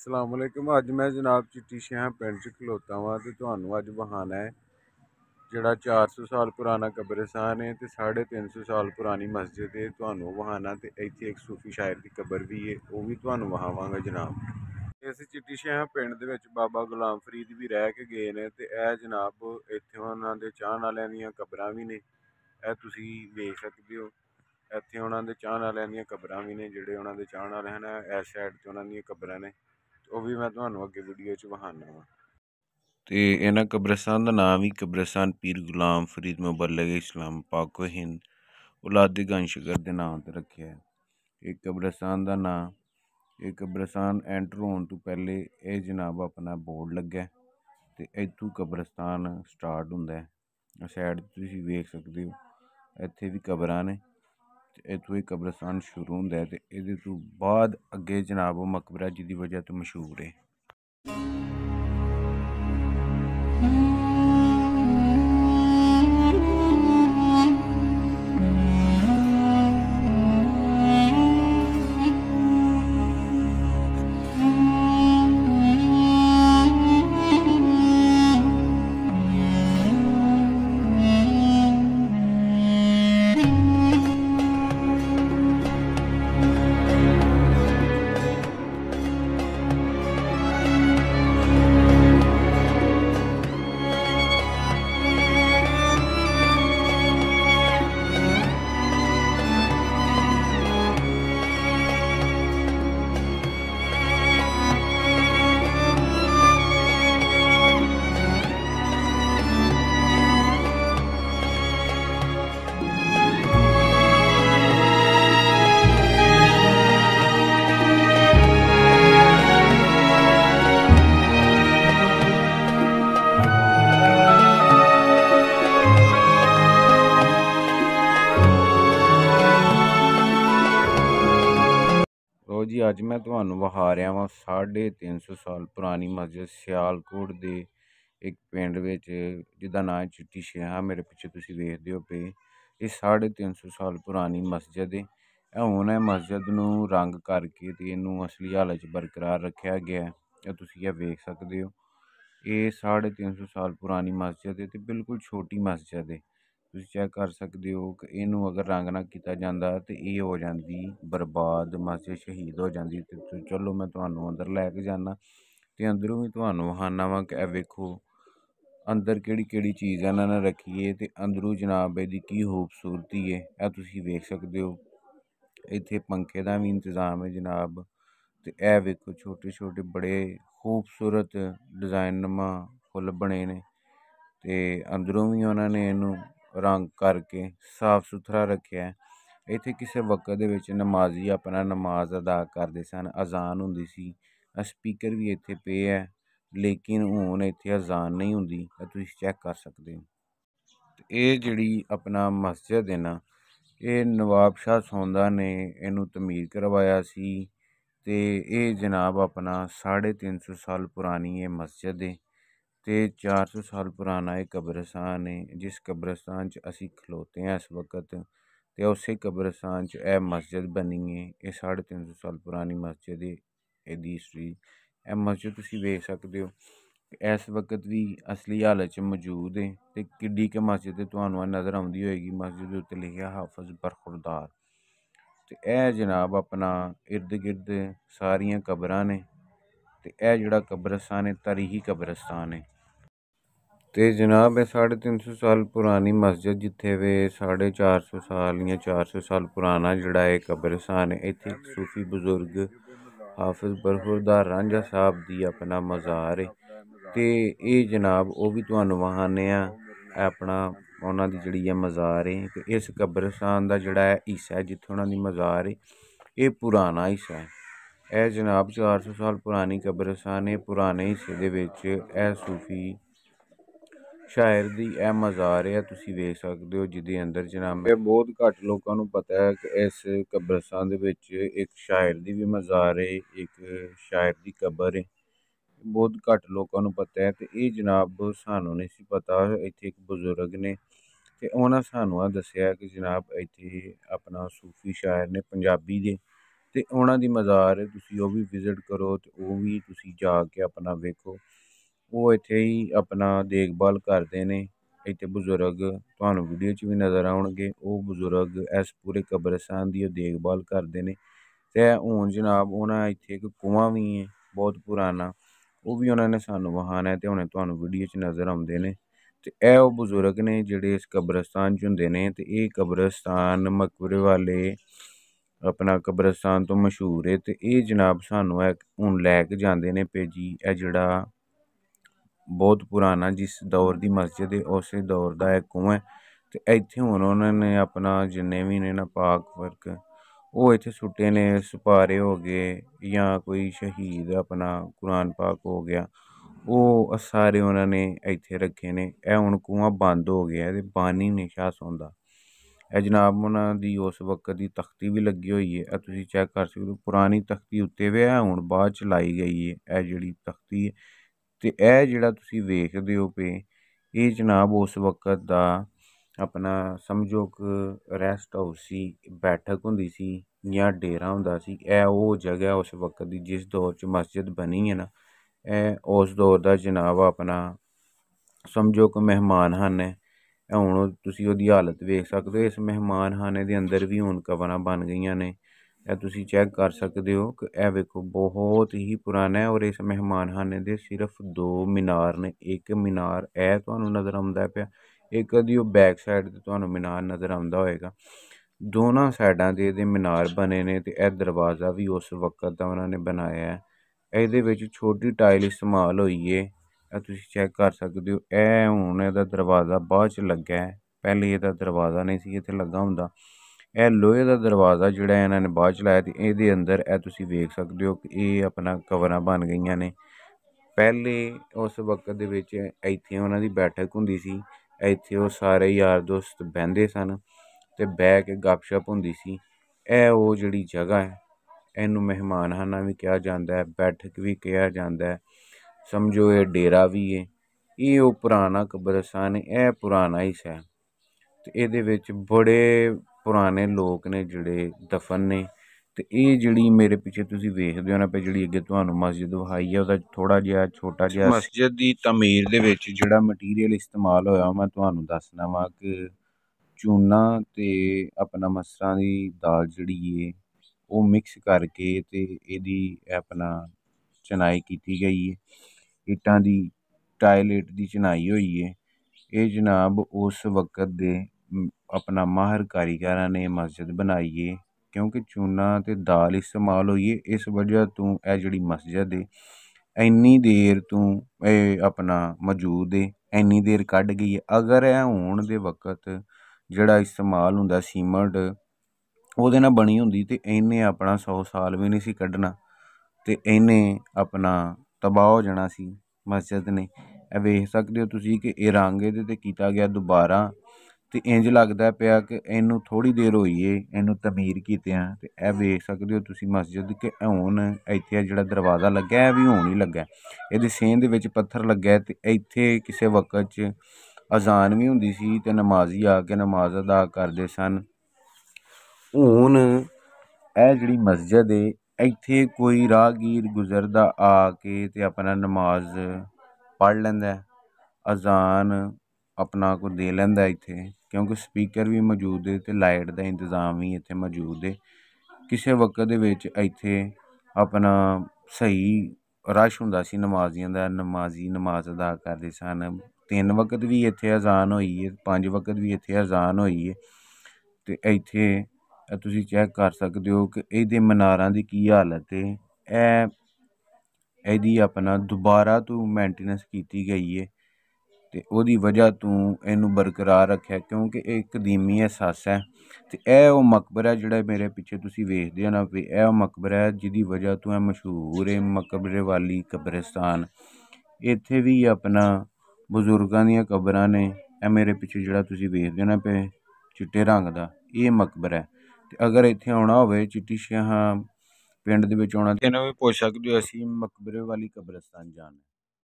ਅਸਲਾਮ ਅਲੈਕਮ ਅੱਜ ਮੈਂ ਜਨਾਬ ਚਿੱਟੀ ਸ਼ਾਹ ਪਿੰਡ ਚ ਖਲੋਤਾ ਵਾਂ ਤੇ ਤੁਹਾਨੂੰ ਅੱਜ ਬਹਾਨਾ ਹੈ ਜਿਹੜਾ 400 ਸਾਲ ਪੁਰਾਣਾ ਕਬਰਸਤਾਨ ਹੈ ਤੇ 350 ਸਾਲ ਪੁਰਾਣੀ ਮਸਜਿਦ ਹੈ ਤੁਹਾਨੂੰ ਬਹਾਨਾ ਤੇ ਇੱਥੇ ਇੱਕ ਸੂਫੀ ਸ਼ਾਇਰ ਦੀ ਕਬਰ ਵੀ ਹੈ ਉਹ ਵੀ ਤੁਹਾਨੂੰ ਵਹਾਵਾਂਗਾ ਜਨਾਬ ਅਸੀਂ ਚਿੱਟੀ ਸ਼ਾਹ ਪਿੰਡ ਦੇ ਵਿੱਚ ਬਾਬਾ ਗੁਲਾਮ ਫਰੀਦ ਵੀ ਰਹਿ ਕੇ ਗਏ ਨੇ ਤੇ ਇਹ ਜਨਾਬ ਇੱਥੇ ਉਹਨਾਂ ਦੇ ਚਾਹਣ ਵਾਲਿਆਂ ਦੀਆਂ ਕਬਰਾਂ ਵੀ ਨੇ ਇਹ ਤੁਸੀਂ ਵੇਖ ਸਕਦੇ ਹੋ ਇੱਥੇ ਉਹਨਾਂ ਦੇ ਚਾਹਣ ਵਾਲਿਆਂ ਦੀਆਂ ਕਬਰਾਂ ਵੀ ਨੇ ਜਿਹੜੇ ਉਹਨਾਂ ਦੇ ਚਾਹਣ ਵਾਲੇ ਹਨ ਇਸ ਸਾਈਡ ਤੇ ਉਹਨਾਂ ਦੀਆਂ ਕਬਰਾਂ ਨੇ ਉਹ ਵੀ ਮੈਂ ਤੁਹਾਨੂੰ ਅੱਗੇ ਵੀਡੀਓ 'ਚ ਬਹਾਨਾ ਵਾ ਤੇ ਇਹਨਾਂ ਕਬਰਸਤਾਨ ਦਾ ਨਾਮ ਹੀ ਕਬਰਸਤਾਨ ਪੀਰ ਗੁਲਾਮ ਫਰੀਦ ਮੁਬੱਲਗ ਇਸਲਾਮ ਪਾਕੋ ਹਿੰਦ ਔਲਾਦ ਗਨ ਸ਼ਗਰ ਦੇ ਨਾਮ ਤੇ ਰੱਖਿਆ ਹੈ ਇਹ ਕਬਰਸਤਾਨ ਦਾ ਨਾਮ ਇਹ ਕਬਰਸਤਾਨ ਐਂਟਰ ਹੋਣ ਤੋਂ ਪਹਿਲੇ ਇਹ ਜਨਾਬ ਆਪਣਾ ਬੋਰਡ ਲੱਗਾ ਤੇ ਇੱਥੋਂ ਕਬਰਸਤਾਨ ਸਟਾਰਟ ਹੁੰਦਾ ਹੈ ਸਾਈਡ ਤੁਸੀਂ ਵੇਖ ਸਕਦੇ ਹੋ ਇੱਥੇ ਵੀ ਕਬਰਾਂ ਨੇ ਇੱਥੋਂ ਹੀ ਕਬਰਸਤਾਨ ਸ਼ੁਰੂ ਹੁੰਦਾ ਹੈ ਤੇ ਇਹਦੇ ਤੋਂ ਬਾਅਦ ਅੱਗੇ ਜਨਾਬ ਉਹ ਮਕਬਰਾ ਜਿਹਦੀ ਵਜ੍ਹਾ ਤੋਂ ਮਸ਼ਹੂਰ ਹੈ ਜੀ ਅੱਜ ਮੈਂ ਤੁਹਾਨੂੰ ਵਿਖਾ ਰਿਹਾ ਵਾਂ 350 ਸਾਲ ਪੁਰਾਣੀ ਮਸਜਿਦ ਸਿਆਲਕੋਟ ਦੇ ਇੱਕ ਪਿੰਡ ਵਿੱਚ ਜਿਹਦਾ ਨਾਮ ਚਿੱਟੀ ਸ਼ਹਿਰ ਮੇਰੇ ਪਿੱਛੇ ਤੁਸੀਂ ਵੇਖਦੇ ਹੋ ਪਏ ਇਹ 350 ਸਾਲ ਪੁਰਾਣੀ ਮਸਜਿਦ ਹੈ ਇਹ ਹੁਣ ਇਹ ਮਸਜਿਦ ਨੂੰ ਰੰਗ ਕਰਕੇ ਤੇ ਇਹਨੂੰ ਅਸਲੀ ਹਾਲਤ 'ਚ ਬਰਕਰਾਰ ਰੱਖਿਆ ਗਿਆ ਹੈ ਤੁਸੀਂ ਇਹ ਵੇਖ ਸਕਦੇ ਹੋ ਇਹ 350 ਸਾਲ ਪੁਰਾਣੀ ਮਸਜਿਦ ਹੈ ਤੇ ਬਿਲਕੁਲ ਛੋਟੀ ਮਸਜਿਦ ਹੈ ਤੁਸੀਂ ਚੈੱਕ ਕਰ ਸਕਦੇ ਹੋ ਕਿ ਇਹਨੂੰ ਅਗਰ ਰੰਗ ਨਾ ਕੀਤਾ ਜਾਂਦਾ ਤਾਂ ਇਹ ਹੋ ਜਾਂਦੀ ਬਰਬਾਦ ਮਾਸੇ ਸ਼ਹੀਦ ਹੋ ਜਾਂਦੀ ਅਤੇ ਚਲੋ ਮੈਂ ਤੁਹਾਨੂੰ ਅੰਦਰ ਲੈ ਕੇ ਜਾਂਦਾ ਅਤੇ ਅੰਦਰੋਂ ਵੀ ਤੁਹਾਨੂੰ ਵਹਾਨਾ ਵਾਂ ਕਿ ਇਹ ਵੇਖੋ ਅੰਦਰ ਕਿਹੜੀ ਕਿਹੜੀ ਚੀਜ਼ ਇਹਨਾਂ ਨੇ ਰੱਖੀ ਹੈ ਅਤੇ ਅੰਦਰੋਂ ਜਨਾਬ ਇਹਦੀ ਕੀ ਖੂਬਸੂਰਤੀ ਹੈ ਇਹ ਤੁਸੀਂ ਵੇਖ ਸਕਦੇ ਹੋ ਇੱਥੇ ਪੰਖੇ ਦਾ ਵੀ ਇੰਤਜ਼ਾਮ ਹੈ ਜਨਾਬ ਅਤੇ ਇਹ ਵੇਖੋ ਛੋਟੇ ਛੋਟੇ ਬੜੇ ਖੂਬਸੂਰਤ ਨਮਾ ਫੁੱਲ ਬਣੇ ਨੇ ਅਤੇ ਅੰਦਰੋਂ ਵੀ ਉਹਨਾਂ ਨੇ ਇਹਨੂੰ ਰੰਗ ਕਰਕੇ ਸਾਫ ਸੁਥਰਾ ਰੱਖਿਆ ਇੱਥੇ ਕਿਸੇ ਵਕਤ ਦੇ ਵਿੱਚ ਨਮਾਜ਼ੀ ਆਪਣਾ ਨਮਾਜ਼ ਅਦਾ ਕਰਦੇ ਸਨ ਅਜ਼ਾਨ ਹੁੰਦੀ ਸੀ ਸਪੀਕਰ ਵੀ ਇੱਥੇ ਪਏ ਹੈ ਲੇਕਿਨ ਹੁਣ ਇੱਥੇ ਅਜ਼ਾਨ ਨਹੀਂ ਹੁੰਦੀ ਤੁਸੀਂ ਚੈੱਕ ਕਰ ਸਕਦੇ ਹੋ ਇਹ ਜਿਹੜੀ ਆਪਣਾ ਮਸਜਿਦ ਹੈ ਨਾ ਇਹ ਨਵਾਬ ਸ਼ਾਹ ਸੌਂਦਾ ਨੇ ਇਹਨੂੰ ਤਮੀਰ ਕਰਵਾਇਆ ਸੀ ਤੇ ਇਹ ਜਨਾਬ ਆਪਣਾ 350 ਸਾਲ ਪੁਰਾਣੀ ਇਹ ਮਸਜਿਦ ਹੈ ਤੇ 400 ਸਾਲ ਪੁਰਾਣਾ ਇਹ ਕਬਰਸਤਾਨ ਹੈ ਜਿਸ ਕਬਰਸਤਾਨ 'ਚ ਅਸੀਂ ਖਲੋਤੇ ਹਾਂ ਇਸ ਵਕਤ ਤੇ ਉਸੇ ਕਬਰਸਤਾਨ 'ਚ ਇਹ ਮਸਜਿਦ ਬਣੀ ਹੈ ਇਹ 350 ਸਾਲ ਪੁਰਾਣੀ ਮਸਜਿਦ ਹੈ ਇਹਦੀ ਹਿਸਟਰੀ ਇਹ ਮਸਜਿਦ ਤੁਸੀਂ ਵੇਖ ਸਕਦੇ ਹੋ ਇਸ ਵਕਤ ਵੀ ਅਸਲੀ ਹਾਲਤ 'ਚ ਮੌਜੂਦ ਹੈ ਤੇ ਕਿੱਡੀ ਕੁ ਮਸਜਿਦ ਤੇ ਤੁਹਾਨੂੰ ਨਜ਼ਰ ਆਉਂਦੀ ਹੋਏਗੀ ਮਸਜਿਦ ਦੇ ਉੱਤੇ ਲਿਖਿਆ ਹਾਫਜ਼ ਬਰਖੁਰਦਾਰ ਤੇ ਇਹ ਜਨਾਬ ਆਪਣਾ ird gird ਸਾਰੀਆਂ ਕਬਰਾਂ ਨੇ ਤੇ ਇਹ ਜਿਹੜਾ ਕਬਰਸਤਾਨ ਹੈ ਤਾਰੀਖੀ ਕਬਰਸਤਾਨ ਹੈ ਤੇ ਜਨਾਬ ਇਹ 350 ਸਾਲ ਪੁਰਾਣੀ ਮਸਜਿਦ ਜਿੱਥੇ ਵੇ 450 ਸਾਲ ਜਾਂ 400 ਸਾਲ ਪੁਰਾਣਾ ਜਿਹੜਾ ਇਹ ਕਬਰਸਤਾਨ ਹੈ ਇੱਥੇ ਇੱਕ ਸੂਫੀ ਬਜ਼ੁਰਗ ਹਾਫਿਜ਼ ਬਰਖੁਰਦਾਰ ਰਾਂਝਾ ਸਾਹਿਬ ਦੀ ਆਪਣਾ ਮਜ਼ਾਰ ਹੈ ਤੇ ਇਹ ਜਨਾਬ ਉਹ ਵੀ ਤੁਹਾਨੂੰ ਵਹਾਨੇ ਆ ਆਪਣਾ ਉਹਨਾਂ ਦੀ ਜਿਹੜੀ ਹੈ ਮਜ਼ਾਰ ਹੈ ਤੇ ਇਸ ਕਬਰਸਤਾਨ ਦਾ ਜਿਹੜਾ ਹੈ ਹਿੱਸਾ ਜਿੱਥੇ ਉਹਨਾਂ ਦੀ ਮਜ਼ਾਰ ਹੈ ਇਹ ਪੁਰਾਣਾ ਹਿੱਸਾ ਹੈ ਇਹ ਜਨਾਬ 400 ਸਾਲ ਪੁਰਾਣੀ ਕਬਰਸਤਾਨ ਹੈ ਪੁਰਾਣੇ ਹਿੱਸੇ ਦੇ ਵਿੱਚ ਇਹ ਸੂਫੀ ਸ਼ਾਇਰ ਦੀ ਇਹ ਮਜ਼ਾਰ ਹੈ ਤੁਸੀਂ ਵੇਖ ਸਕਦੇ ਹੋ ਜਿਹਦੇ ਅੰਦਰ ਜਨਾਬ ਇਹ ਬਹੁਤ ਘੱਟ ਲੋਕਾਂ ਨੂੰ ਪਤਾ ਹੈ ਕਿ ਇਸ ਕਬਰਸਤਾਨ ਦੇ ਵਿੱਚ ਇੱਕ ਸ਼ਾਇਰ ਦੀ ਵੀ ਮਜ਼ਾਰ ਹੈ ਇੱਕ ਸ਼ਾਇਰ ਦੀ ਕਬਰ ਹੈ ਬਹੁਤ ਘੱਟ ਲੋਕਾਂ ਨੂੰ ਪਤਾ ਹੈ ਤੇ ਇਹ ਜਨਾਬ ਸਾਨੂੰ ਨਹੀਂ ਸੀ ਪਤਾ ਇੱਥੇ ਇੱਕ ਬਜ਼ੁਰਗ ਨੇ ਤੇ ਉਹਨਾਂ ਸਾਨੂੰ ਆ ਦੱਸਿਆ ਕਿ ਜਨਾਬ ਇੱਥੇ ਆਪਣਾ ਸੂਫੀ ਸ਼ਾਇਰ ਨੇ ਪੰਜਾਬੀ ਦੇ ਤੇ ਉਹਨਾਂ ਦੀ ਮਜ਼ਾਰ ਹੈ ਤੁਸੀਂ ਉਹ ਵੀ ਵਿਜ਼ਿਟ ਕਰੋ ਤੇ ਉਹ ਵੀ ਤੁਸੀਂ ਜਾ ਕੇ ਆਪਣਾ ਵੇਖੋ ਉਹ ਇੱਥੇ ਹੀ ਆਪਣਾ ਦੇਖਭਾਲ ਕਰਦੇ ਨੇ ਇੱਥੇ ਬਜ਼ੁਰਗ ਤੁਹਾਨੂੰ ਵੀਡੀਓ 'ਚ ਵੀ ਨਜ਼ਰ ਆਉਣਗੇ ਉਹ ਬਜ਼ੁਰਗ ਇਸ ਪੂਰੇ ਕਬਰਸਤਾਨ ਦੀ ਉਹ ਦੇਖਭਾਲ ਕਰਦੇ ਨੇ ਤੇ ਹੁਣ ਜਨਾਬ ਉਹਨਾਂ ਇੱਥੇ ਇੱਕ ਕੁਆਂ ਵੀ ਹੈ ਬਹੁਤ ਪੁਰਾਣਾ ਉਹ ਵੀ ਉਹਨਾਂ ਨੇ ਸਾਨੂੰ ਵਹਾਣਾ ਤੇ ਉਹਨੇ ਤੁਹਾਨੂੰ ਵੀਡੀਓ 'ਚ ਨਜ਼ਰ ਆਉਂਦੇ ਨੇ ਤੇ ਇਹ ਉਹ ਬਜ਼ੁਰਗ ਨੇ ਜਿਹੜੇ ਇਸ ਕਬਰਸਤਾਨ 'ਚ ਹੁੰਦੇ ਨੇ ਤੇ ਇਹ ਕਬਰਸਤਾਨ ਮਕਬਰੇ ਵਾਲੇ ਆਪਣਾ ਕਬਰਸਤਾਨ ਤੋਂ ਮਸ਼ਹੂਰ ਹੈ ਤੇ ਇਹ ਜਨਾਬ ਸਾਨੂੰ ਇਹ ਹੁਣ ਲੈ ਕੇ ਜਾਂਦੇ ਨੇ ਪੇਜੀ ਇਹ ਜਿਹੜਾ ਬਹੁਤ ਪੁਰਾਣਾ ਜਿਸ ਦੌਰ ਦੀ ਮਸਜਿਦ ਹੈ ਉਸੇ ਦੌਰ ਦਾ ਇਹ ਹੈ ਤੇ ਇੱਥੇ ਹੁਣ ਉਹਨਾਂ ਨੇ ਆਪਣਾ ਜਿੰਨੇ ਵੀ ਨੇ ਨਾ ਪਾਕ ਵਰਕ ਉਹ ਇੱਥੇ ਸੁੱਟੇ ਨੇ ਸੁਪਾਰੇ ਹੋ ਗਏ ਜਾਂ ਕੋਈ ਸ਼ਹੀਦ ਆਪਣਾ ਕੁਰਾਨ ਪਾਕ ਹੋ ਗਿਆ ਉਹ ਸਾਰੇ ਉਹਨਾਂ ਨੇ ਇੱਥੇ ਰੱਖੇ ਨੇ ਇਹ ਹੁਣ ਕੂਆ ਬੰਦ ਹੋ ਗਿਆ ਤੇ ਪਾਣੀ ਨਿਸ਼ਾਸ ਹੁੰਦਾ ਇਹ ਜਨਾਬ ਉਹਨਾਂ ਦੀ ਉਸ ਵਕਤ ਦੀ ਤਖਤੀ ਵੀ ਲੱਗੀ ਹੋਈ ਹੈ ਇਹ ਤੁਸੀਂ ਚੈੱਕ ਕਰ ਸਕਦੇ ਹੋ ਪੁਰਾਣੀ ਤਖਤੀ ਉੱਤੇ ਵੀ ਹੈ ਹੁਣ ਬਾਅਦ ਚ ਲਾਈ ਗਈ ਹੈ ਇਹ ਜਿਹੜੀ ਤਖਤੀ ਹੈ ਤੇ ਇਹ ਜਿਹੜਾ ਤੁਸੀਂ ਵੇਖਦੇ ਹੋ ਪਏ ਇਹ ਜਨਾਬ ਉਸ ਵਕਤ ਦਾ ਆਪਣਾ ਸਮਝੋ ਕਿ ਰੈਸਟ ਹਾਊਸ ਸੀ ਬੈਠਕ ਹੁੰਦੀ ਸੀ ਜਾਂ ਡੇਰਾ ਹੁੰਦਾ ਸੀ ਇਹ ਉਹ ਜਗ੍ਹਾ ਉਸ ਵਕਤ ਦੀ ਜਿਸ ਦੌਰ 'ਚ ਮਸਜਿਦ ਬਣੀ ਹੈ ਨਾ ਇਹ ਉਸ ਦੌਰ ਦਾ ਜਨਾਬ ਆਪਣਾ ਸਮਝੋ ਕਿ ਮਹਿਮਾਨ ਹਨ ਹੁਣ ਤੁਸੀਂ ਉਹਦੀ ਹਾਲਤ ਵੇਖ ਸਕਦੇ ਹੋ ਇਸ ਮਹਿਮਾਨਖਾਨੇ ਦੇ ਅੰਦਰ ਵੀ ਹੁਣ ਕਬਰਾਂ ਬਣ ਗਈਆਂ ਨੇ ਇਹ ਤੁਸੀਂ ਚੈੱਕ ਕਰ ਸਕਦੇ ਹੋ ਕਿ ਇਹ ਵੇਖੋ ਬਹੁਤ ਹੀ ਪੁਰਾਣਾ ਹੈ ਔਰ ਇਸ ਮਹਿਮਾਨਖਾਨੇ ਦੇ ਸਿਰਫ ਦੋ ਮੀਨਾਰ ਨੇ ਇੱਕ ਮੀਨਾਰ ਇਹ ਤੁਹਾਨੂੰ ਨਜ਼ਰ ਆਉਂਦਾ ਪਿਆ ਇੱਕ ਅਦੀ ਉਹ ਬੈਕ ਸਾਈਡ ਤੇ ਤੁਹਾਨੂੰ ਮੀਨਾਰ ਨਜ਼ਰ ਆਉਂਦਾ ਹੋਏਗਾ ਦੋਨਾਂ ਸਾਈਡਾਂ ਦੇ ਇਹਦੇ ਮੀਨਾਰ ਬਣੇ ਨੇ ਤੇ ਇਹ ਦਰਵਾਜ਼ਾ ਵੀ ਉਸ ਵਕਤ ਦਾ ਉਹਨਾਂ ਨੇ ਬਣਾਇਆ ਹੈ ਇਹਦੇ ਵਿੱਚ ਛੋਟੀ ਟਾਈਲ ਇਸਤੇਮਾਲ ਹੋਈ ਏ ਇਹ ਤੁਸੀਂ ਚੈੱਕ ਕਰ ਸਕਦੇ ਹੋ ਇਹ ਹੁਣ ਇਹਦਾ ਦਰਵਾਜ਼ਾ ਬਾਅਦ ਚ ਲੱਗਾ ਪਹਿਲੇ ਇਹਦਾ ਦਰਵਾਜ਼ਾ ਨਹੀਂ ਸੀ ਇੱਥੇ ਲੱਗਾ ਹੁੰਦਾ ਇਹ ਲੋਹੇ ਦਾ ਦਰਵਾਜ਼ਾ ਜਿਹੜਾ ਇਹਨਾਂ ਨੇ ਬਾਅਦ ਚ ਲਾਇਆ ਤੇ ਇਹਦੇ ਅੰਦਰ ਇਹ ਤੁਸੀਂ ਵੇਖ ਸਕਦੇ ਹੋ ਕਿ ਇਹ ਆਪਣਾ ਕਵਰਾਂ ਬਣ ਗਈਆਂ ਨੇ ਪਹਿਲੇ ਉਸ ਵਕਤ ਦੇ ਵਿੱਚ ਇੱਥੇ ਉਹਨਾਂ ਦੀ ਬੈਠਕ ਹੁੰਦੀ ਸੀ ਇੱਥੇ ਉਹ ਸਾਰੇ ਯਾਰ ਦੋਸਤ ਬੈੰਦੇ ਸਨ ਤੇ ਬਹਿ ਕੇ ਗੱਪਸ਼ਪ ਹੁੰਦੀ ਸੀ ਇਹ ਉਹ ਜਿਹੜੀ ਜਗ੍ਹਾ ਹੈ ਇਹਨੂੰ ਮਹਿਮਾਨਖਾਨਾ ਵੀ ਕਿਹਾ ਜਾਂਦਾ ਹੈ ਬੈਠਕ ਵੀ ਕਿਹਾ ਜਾਂਦਾ ਹੈ ਸਮਝੋ ਇਹ ਡੇਰਾ ਵੀ ਹੈ ਇਹ ਉਹ ਪੁਰਾਣਾ ਕਬਰਸਤਾਨ ਇਹ ਪੁਰਾਣਾ ਹੀ ਹੈ ਤੇ ਇਹਦੇ ਵਿੱਚ ਬੜੇ ਪੁਰਾਣੇ ਲੋਕ ਨੇ ਜਿਹੜੇ ਦਫਨ ਨੇ ਤੇ ਇਹ ਜਿਹੜੀ ਮੇਰੇ ਪਿੱਛੇ ਤੁਸੀਂ ਵੇਖਦੇ ਹੋ ਨਾ ਪਈ ਜਿਹੜੀ ਅੱਗੇ ਤੁਹਾਨੂੰ ਮਸਜਿਦ ਵਹਾਈ ਹੈ ਉਹਦਾ ਥੋੜਾ ਜਿਹਾ ਛੋਟਾ ਜਿਹਾ ਮਸਜਿਦ ਦੀ ਤਾਮੀਰ ਦੇ ਵਿੱਚ ਜਿਹੜਾ ਮਟੀਰੀਅਲ ਇਸਤੇਮਾਲ ਹੋਇਆ ਮੈਂ ਤੁਹਾਨੂੰ ਦੱਸਣਾ ਵਾ ਕਿ ਚੂਨਾ ਤੇ ਆਪਣਾ ਮਸਰਾ ਦੀ ਦਾਲ ਜਿਹੜੀ ਏ ਉਹ ਮਿਕਸ ਕਰਕੇ ਤੇ ਇਹਦੀ ਆਪਣਾ ਚਨਾਈ ਕੀਤੀ ਗਈ ਏ ਇੱਟਾਂ ਦੀ ਟਾਇਲਟ ਦੀ ਚਨਾਈ ਹੋਈ ਹੈ ਇਹ ਜਨਾਬ ਉਸ ਵਕਤ ਦੇ ਆਪਣਾ ਮਾਹਰ ਕਾਰੀਗਰਾਂ ਨੇ ਮਸਜਿਦ ਬਣਾਈ ਹੈ ਕਿਉਂਕਿ ਚੂਨਾ ਤੇ ਦਾਲ ਇਸਤੇਮਾਲ ਹੋਈ ਇਸ ਵਜ੍ਹਾ ਤੋਂ ਇਹ ਜਿਹੜੀ ਮਸਜਿਦ ਹੈ ਇੰਨੀ ਦੇਰ ਤੋਂ ਇਹ ਆਪਣਾ ਮੌਜੂਦ ਹੈ ਇੰਨੀ ਦੇਰ ਕੱਢ ਗਈ ਹੈ ਅਗਰ ਇਹ ਹੋਣ ਦੇ ਵਕਤ ਜਿਹੜਾ ਇਸਤੇਮਾਲ ਹੁੰਦਾ ਸੀਮੈਂਟ ਉਹਦੇ ਨਾਲ ਬਣੀ ਹੁੰਦੀ ਤੇ ਇੰਨੇ ਆਪਣਾ 100 ਸਾਲ ਵੀ ਨਹੀਂ ਸੀ ਕੱਢਣਾ ਤੇ ਇਹਨੇ ਆਪਣਾ ਤਬਾਹ ਹੋ ਜਾਣਾ ਸੀ ਮਸਜਿਦ ਨੇ ਇਹ ਵੇਖ ਸਕਦੇ ਹੋ ਤੁਸੀਂ ਕਿ ਇਹ ਰੰਗ ਇਹਦੇ 'ਤੇ ਕੀਤਾ ਗਿਆ ਦੁਬਾਰਾ ਤੇ ਇੰਜ ਲੱਗਦਾ ਪਿਆ ਕਿ ਇਹਨੂੰ ਥੋੜੀ ਦੇਰ ਹੋਈ ਏ ਇਹਨੂੰ ਤਮੀਰ ਕੀਤਿਆਂ ਤੇ ਇਹ ਵੇਖ ਸਕਦੇ ਹੋ ਤੁਸੀਂ ਮਸਜਿਦ ਕਿ ਹੁਣ ਇੱਥੇ ਜਿਹੜਾ ਦਰਵਾਜ਼ਾ ਲੱਗਾ ਹੈ ਵੀ ਹੁਣ ਹੀ ਲੱਗਾ ਇਹਦੇ ਸੇਨ ਦੇ ਵਿੱਚ ਪੱਥਰ ਲੱਗਾ ਤੇ ਇੱਥੇ ਕਿਸੇ ਵਕਤ 'ਚ ਅਜ਼ਾਨ ਵੀ ਹੁੰਦੀ ਸੀ ਤੇ ਨਮਾਜ਼ੀ ਆ ਕੇ ਨਮਾਜ਼ ਅਦਾ ਕਰਦੇ ਸਨ ਹੁਣ ਇਹ ਜਿਹੜੀ ਮਸਜਿਦ ਏ ਇੱਥੇ ਕੋਈ ਰਾਹਗੀਰ ਗੁਜ਼ਰਦਾ ਆ ਕੇ ਤੇ ਆਪਣਾ ਨਮਾਜ਼ ਪੜ ਲੈਂਦਾ ਅਜ਼ਾਨ ਆਪਣਾ ਕੋ ਦੇ ਲੈਂਦਾ ਇੱਥੇ ਕਿਉਂਕਿ ਸਪੀਕਰ ਵੀ ਮੌਜੂਦ ਹੈ ਤੇ ਲਾਈਟ ਦਾ ਇੰਤਜ਼ਾਮ ਵੀ ਇੱਥੇ ਮੌਜੂਦ ਹੈ ਕਿਸੇ ਵਕਤ ਦੇ ਵਿੱਚ ਇੱਥੇ ਆਪਣਾ ਸਹੀ ਰਸ਼ ਹੁੰਦਾ ਸੀ ਨਮਾਜ਼ੀਆਂ ਦਾ ਨਮਾਜ਼ੀ ਨਮਾਜ਼ ਅਦਾ ਕਰਦੇ ਸਨ ਤਿੰਨ ਵਕਤ ਵੀ ਇੱਥੇ ਅਜ਼ਾਨ ਹੋਈ ਹੈ ਪੰਜ ਵਕਤ ਵੀ ਇੱਥੇ ਅਜ਼ਾਨ ਹੋਈ ਹੈ ਤੇ ਇੱਥੇ ਇਹ ਤੁਸੀਂ ਚੈੱਕ ਕਰ ਸਕਦੇ ਹੋ ਕਿ ਇਹਦੇ ਮਨਾਰਾਂ ਦੀ ਕੀ ਹਾਲਤ ਹੈ ਇਹ ਇਹਦੀ ਆਪਣਾ ਦੁਬਾਰਾ ਤੋਂ ਮੈਂਟੇਨੈਂਸ ਕੀਤੀ ਗਈ ਹੈ ਤੇ ਉਹਦੀ ਵਜ੍ਹਾ ਤੋਂ ਇਹਨੂੰ ਬਰਕਰਾਰ ਰੱਖਿਆ ਕਿਉਂਕਿ ਇਹ ਕਦੀਮੀ ਅਸਾਸ ਹੈ ਤੇ ਇਹ ਉਹ ਮਕਬਰਾ ਜਿਹੜਾ ਮੇਰੇ ਪਿੱਛੇ ਤੁਸੀਂ ਵੇਖਦੇ ਹੋ ਨਾ ਵੀ ਇਹ ਉਹ ਮਕਬਰਾ ਹੈ ਜਿਹਦੀ ਵਜ੍ਹਾ ਤੋਂ ਇਹ ਮਸ਼ਹੂਰ ਹੈ ਮਕਬਰੇ ਵਾਲੀ ਕਬਰਿਸਤਾਨ ਇੱਥੇ ਵੀ ਆਪਣਾ ਬਜ਼ੁਰਗਾਂ ਦੀਆਂ ਕਬਰਾਂ ਨੇ ਇਹ ਮੇਰੇ ਪਿੱਛੇ ਜਿਹੜਾ ਤੁਸੀਂ ਵੇਖਦੇ ਹੋ ਨਾ ਪਏ ਚਿੱਟੇ ਰੰਗ ਦਾ ਇਹ ਮਕਬਰਾ ਹੈ ਅਗਰ ਇੱਥੇ ਆਉਣਾ ਹੋਵੇ ਚਿੱਟੀ ਸ਼ਾਹ ਪਿੰਡ ਦੇ ਵਿੱਚ ਆਉਣਾ ਤੇ ਇਹਨਾਂ ਵੀ ਪੁੱਛ ਸਕਦੇ ਹੋ ਅਸੀਂ ਮਕਬਰੇ ਵਾਲੀ ਕਬਰਸਤਾਨ ਜਾਣਾ